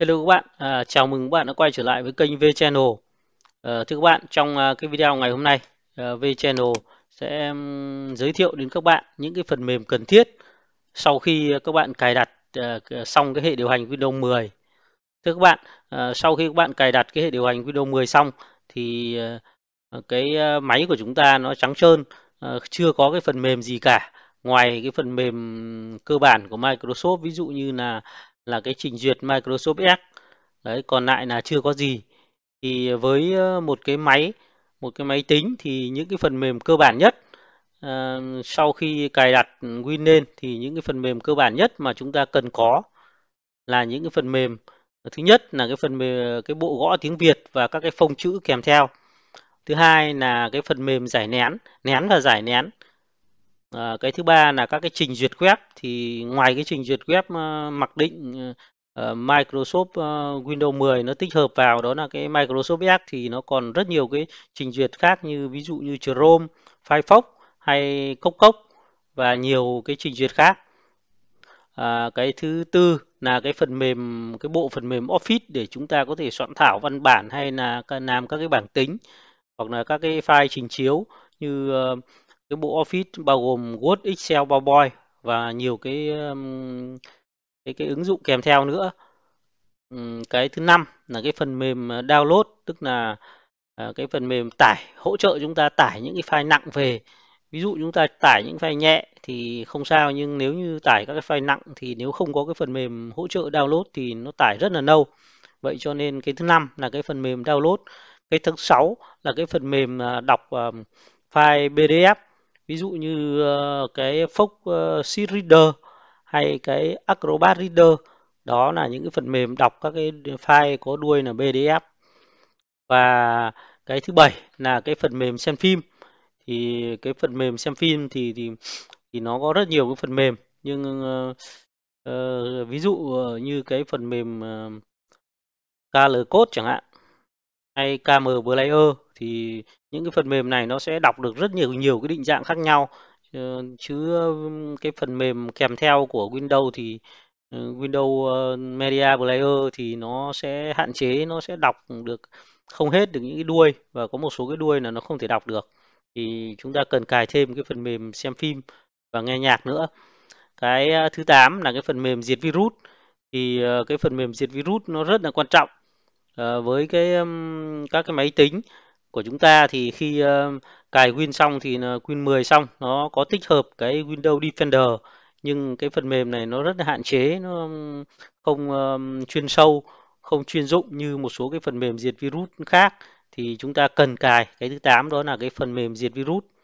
Hello các bạn, à, chào mừng các bạn đã quay trở lại với kênh V Channel. À, thưa các bạn, trong à, cái video ngày hôm nay, à, V Channel sẽ um, giới thiệu đến các bạn những cái phần mềm cần thiết sau khi các bạn cài đặt à, xong cái hệ điều hành Windows 10. Thưa các bạn, à, sau khi các bạn cài đặt cái hệ điều hành Windows 10 xong thì à, cái à, máy của chúng ta nó trắng trơn, à, chưa có cái phần mềm gì cả ngoài cái phần mềm cơ bản của Microsoft ví dụ như là là cái trình duyệt Microsoft Edge đấy còn lại là chưa có gì thì với ờ, một cái máy một cái máy tính thì những cái phần mềm cơ bản nhất à, sau khi cài đặt Win lên thì những cái phần mềm cơ bản nhất mà chúng ta cần có là những cái phần mềm thứ nhất là cái phần mềm cái bộ gõ tiếng Việt và các cái phông chữ kèm theo thứ hai là cái phần mềm giải nén nén và giải nén À, cái thứ ba là các cái trình duyệt web thì ngoài cái trình duyệt web ờ, mặc định uh, Microsoft uh, Windows 10 nó tích hợp vào đó là cái Microsoft Edge thì nó còn rất nhiều cái trình duyệt khác như ví dụ như Chrome, Firefox hay Cốc Cốc và nhiều cái trình duyệt khác. À, cái thứ tư là cái phần mềm cái bộ phần mềm Office để chúng ta có thể soạn thảo văn bản hay là làm các cái bảng tính hoặc là các cái file trình chiếu như uh, cái bộ Office bao gồm Word, Excel, PowerPoint và nhiều cái um, cái cái ứng dụng kèm theo nữa. Cái thứ năm là cái phần mềm ờ, download tức là ờ, cái phần mềm tải hỗ trợ chúng ta tải những cái file nặng về. Ví dụ chúng ta tải những file nhẹ thì không sao nhưng nếu như tải các cái file nặng thì nếu không có cái phần mềm hỗ trợ download thì nó tải rất là lâu. Vậy cho nên cái thứ năm là cái phần mềm download, cái thứ sáu là cái phần mềm ờ, đọc file PDF ví dụ như ờ, cái Fox ờ, Sheet Reader hay cái Acrobat Reader đó là những cái phần mềm đọc các cái file có đuôi là PDF và cái thứ bảy là cái phần mềm xem phim thì cái phần mềm xem phim thì thì thì nó có rất nhiều cái phần mềm nhưng uh, uh, ví dụ như cái phần mềm uh, KL code chẳng hạn hay KM Player thì những cái phần mềm này nó sẽ đọc được rất nhiều nhiều cái định dạng khác nhau ờ, chứ cái phần mềm kèm theo của Windows thì ờ, Windows ờ, Media Player thì nó sẽ hạn chế nó sẽ đọc được không hết được những cái đuôi và có một số cái đuôi là nó không thể đọc được thì chúng ta cần cài thêm cái phần mềm xem phim và nghe nhạc nữa cái thứ 8 là cái phần mềm diệt virus thì cái phần mềm diệt virus nó rất là quan trọng Ờ, với cái các cái máy tính của chúng ta thì khi cài Win xong thì ờ, Win 10 xong nó có tích hợp cái Windows Defender nhưng cái phần mềm này nó rất là hạn chế nó không chuyên sâu không chuyên dụng như một số cái phần mềm diệt virus khác thì chúng ta cần cài cái thứ 8 đó là cái phần mềm diệt virus